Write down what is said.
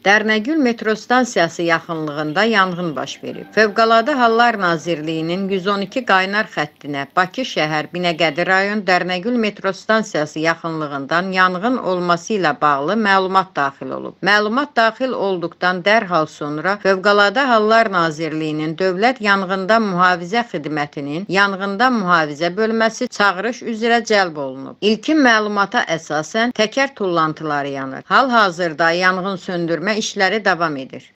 Dərnəgül metro stansiyası yaxınlığında yanğın baş verib. Fövqəladə Hallar Nazirliyinin 112 qaynar xəttinə Bakı şəhər Binəqədi rayon Dərnəgül metro stansiyası yaxınlığından yanğın olması ilə bağlı məlumat daxil olub. Məlumat daxil olduqdan dərhal sonra Fövqəladə Hallar Nazirliyinin Dövlət Yanğında Mühafizə Xidmətinin yanğında mühafizə bölməsi çağırış üzrə cəlb olunub. İlkin məlumata əsasən təkər tullantıları yanır. Hal-hazırda yanğın söndürmə işləri davam edir.